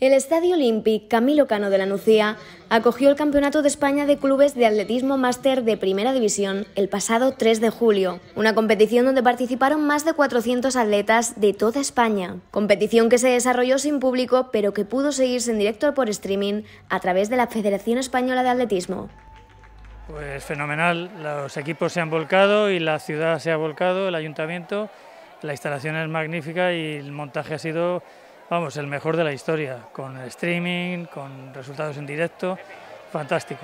El Estadio Olímpic Camilo Cano de la Nucía acogió el Campeonato de España de Clubes de Atletismo Máster de Primera División el pasado 3 de julio, una competición donde participaron más de 400 atletas de toda España, competición que se desarrolló sin público pero que pudo seguirse en directo por streaming a través de la Federación Española de Atletismo. Pues fenomenal, los equipos se han volcado y la ciudad se ha volcado, el ayuntamiento, la instalación es magnífica y el montaje ha sido vamos, el mejor de la historia, con streaming, con resultados en directo, fantástico,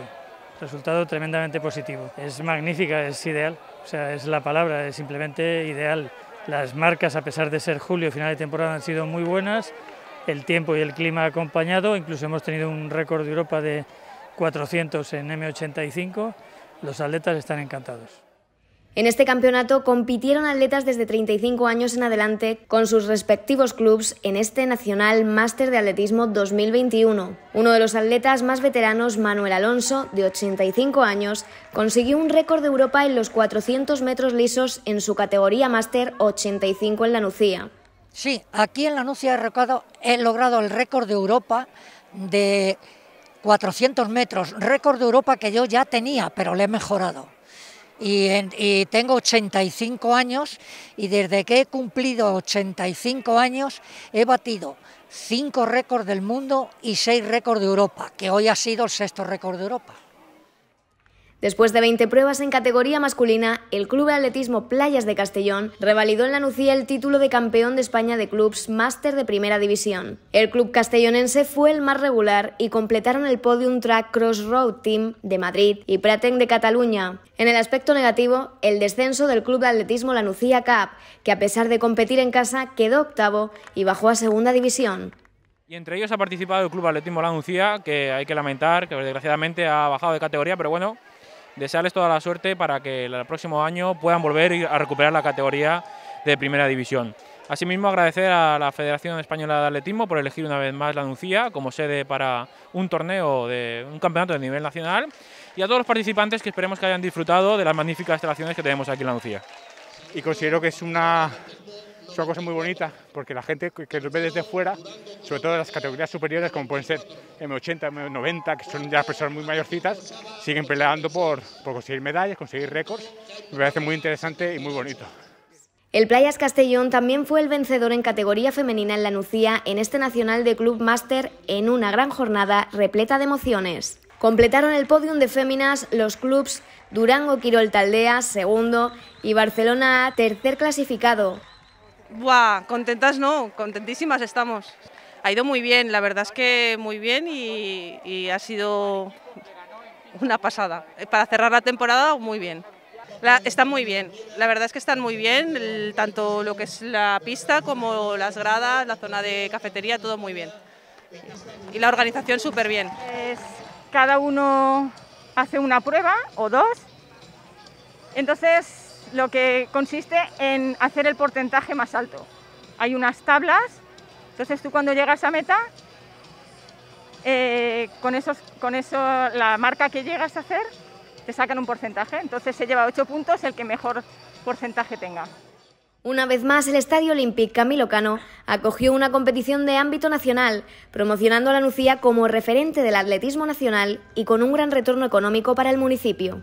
resultado tremendamente positivo. Es magnífica, es ideal, o sea, es la palabra, es simplemente ideal. Las marcas, a pesar de ser julio, final de temporada, han sido muy buenas, el tiempo y el clima ha acompañado, incluso hemos tenido un récord de Europa de 400 en M85, los atletas están encantados. En este campeonato compitieron atletas desde 35 años en adelante con sus respectivos clubes en este Nacional Máster de Atletismo 2021. Uno de los atletas más veteranos, Manuel Alonso, de 85 años, consiguió un récord de Europa en los 400 metros lisos en su categoría Máster 85 en la Nucía. Sí, aquí en la Nucía he logrado el récord de Europa de 400 metros, récord de Europa que yo ya tenía, pero le he mejorado. Y, tengo 85 años y desde que he cumplido 85 años he batido cinco récords del mundo y seis récords de Europa, que hoy ha sido el sexto récord de Europa. Después de 20 pruebas en categoría masculina, el Club de Atletismo Playas de Castellón revalidó en la el título de campeón de España de clubs máster de primera división. El club castellonense fue el más regular y completaron el podium track Crossroad Team de Madrid y Praten de Cataluña. En el aspecto negativo, el descenso del Club de Atletismo La Nucía Cup, que a pesar de competir en casa quedó octavo y bajó a segunda división. Y entre ellos ha participado el Club Atletismo La que hay que lamentar, que desgraciadamente ha bajado de categoría, pero bueno, desearles toda la suerte para que el próximo año puedan volver a recuperar la categoría de Primera División. Asimismo, agradecer a la Federación Española de Atletismo por elegir una vez más la Nucía como sede para un torneo, de un campeonato de nivel nacional y a todos los participantes que esperemos que hayan disfrutado de las magníficas instalaciones que tenemos aquí en la Nucía. Y considero que es una es una cosa muy bonita porque la gente que los ve desde fuera, sobre todo las categorías superiores como pueden ser M80, M90, que son ya personas muy mayorcitas, siguen peleando por, conseguir medallas, conseguir récords. Me parece muy interesante y muy bonito. El Playas Castellón también fue el vencedor en categoría femenina en la Nucía en este Nacional de Club Master en una gran jornada repleta de emociones. Completaron el podium de féminas los clubs Durango Quirol Taldea, segundo, y Barcelona, tercer clasificado. Buah, contentas no, contentísimas estamos. Ha ido muy bien, la verdad es que muy bien y, ha sido una pasada. Para cerrar la temporada, muy bien. están muy bien, la verdad es que están muy bien, tanto lo que es la pista como las gradas, la zona de cafetería, todo muy bien. Y la organización súper bien. Pues, cada uno hace una prueba o dos, entonces lo que consiste en hacer el porcentaje más alto. Hay unas tablas, entonces tú cuando llegas a meta, eh, con, eso, la marca que llegas a hacer, te sacan un porcentaje. Entonces se lleva ocho puntos el que mejor porcentaje tenga. Una vez más, el Estadio Olympic Camilo Cano acogió una competición de ámbito nacional, promocionando a la Nucía como referente del atletismo nacional y con un gran retorno económico para el municipio.